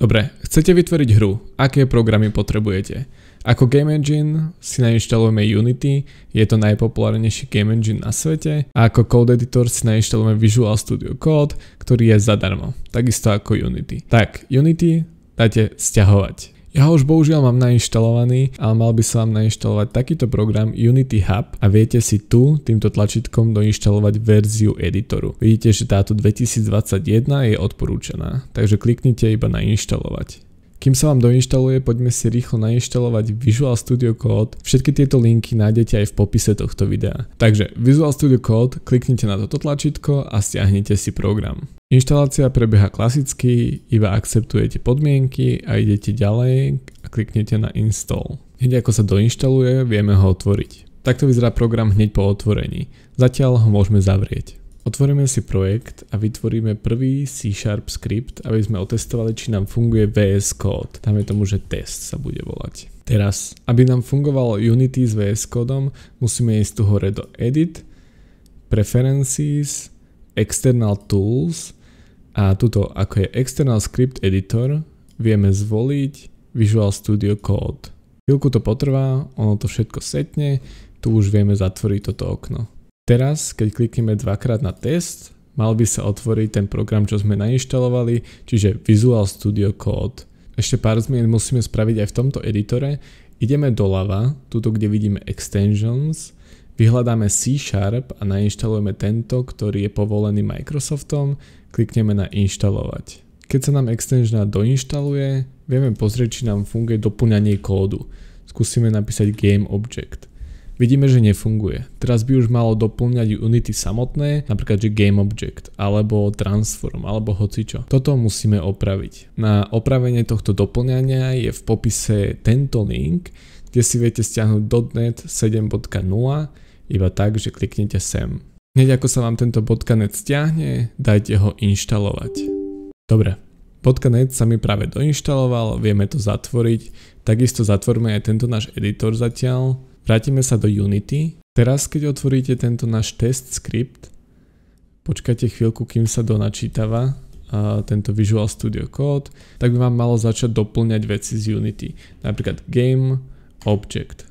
Dobre, chcete vytvoriť hru, aké programy potrebujete? Ako game engine si nainštalujeme Unity, je to najpopulárnejší game engine na svete a ako code editor si nainštalujeme Visual Studio Code, ktorý je zadarmo, takisto ako Unity. Tak, Unity dáte stiahovať. Ja ho už bohužiaľ mám nainštalovaný ale mal by sa vám nainštalovať takýto program Unity Hub a viete si tu týmto tlačítkom doinštalovať verziu editoru. Vidíte, že táto 2021 je odporúčaná, takže kliknite iba na inštalovať. Kým sa vám doinštaluje, poďme si rýchlo nainštalovať Visual Studio Code. Všetky tieto linky nájdete aj v popise tohto videa. Takže Visual Studio Code, kliknite na toto tlačítko a stiahnite si program. Inštalácia prebieha klasicky, iba akceptujete podmienky a idete ďalej a kliknete na Install. Hneď ako sa doinštaluje, vieme ho otvoriť. Takto vyzerá program hneď po otvorení. Zatiaľ ho môžeme zavrieť. Otvoríme si projekt a vytvoríme prvý C-Sharp skript, aby sme otestovali, či nám funguje VS Code. je tomu, že test sa bude volať. Teraz, aby nám fungovalo Unity s VS Codom, musíme ísť tu hore do Edit, Preferences, External Tools a tuto ako je External Script Editor, vieme zvoliť Visual Studio Code. Chvíľku to potrvá, ono to všetko setne, tu už vieme zatvoriť toto okno. Teraz, keď klikneme dvakrát na test, mal by sa otvoriť ten program, čo sme nainštalovali, čiže Visual Studio Code. Ešte pár zmien musíme spraviť aj v tomto editore. Ideme doľava, tuto kde vidíme Extensions, vyhľadáme C Sharp a nainštalujeme tento, ktorý je povolený Microsoftom, klikneme na Inštalovať. Keď sa nám extension doinštaluje, vieme pozrieť, či nám funguje doplňanie kódu. Skúsime napísať Game Object vidíme, že nefunguje. Teraz by už malo doplňať unity samotné, napríklad že GameObject, alebo Transform, alebo hocičo. Toto musíme opraviť. Na opravenie tohto doplňania je v popise tento link, kde si viete stiahnuť .NET 7.0 iba tak, že kliknete sem. Hneď ako sa vám tento .NET stiahne, dajte ho inštalovať. Dobre, .NET sa mi práve doinštaloval, vieme to zatvoriť, takisto zatvorme aj tento náš editor zatiaľ. Vrátime sa do Unity. Teraz, keď otvoríte tento náš test script, počkajte chvíľku, kým sa donačítava tento Visual Studio Code, tak by vám malo začať doplňať veci z Unity. Napríklad game, object.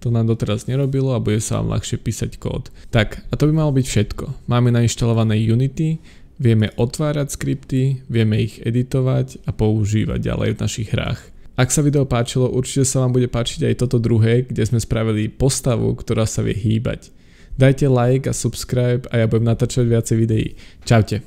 To nám doteraz nerobilo a bude sa vám ľahšie písať kód. Tak, a to by malo byť všetko. Máme nainštalované Unity, vieme otvárať skripty, vieme ich editovať a používať ďalej v našich hrách. Ak sa video páčilo, určite sa vám bude páčiť aj toto druhé, kde sme spravili postavu, ktorá sa vie hýbať. Dajte like a subscribe a ja budem natáčať viacej videí. Čaute.